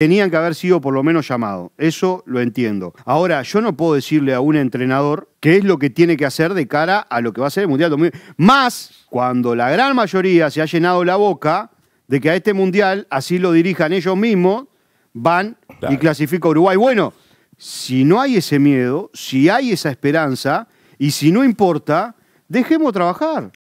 Tenían que haber sido por lo menos llamado, eso lo entiendo. Ahora, yo no puedo decirle a un entrenador qué es lo que tiene que hacer de cara a lo que va a ser el Mundial Más cuando la gran mayoría se ha llenado la boca de que a este Mundial, así lo dirijan ellos mismos, van y clasifica a Uruguay. Bueno, si no hay ese miedo, si hay esa esperanza y si no importa, dejemos trabajar.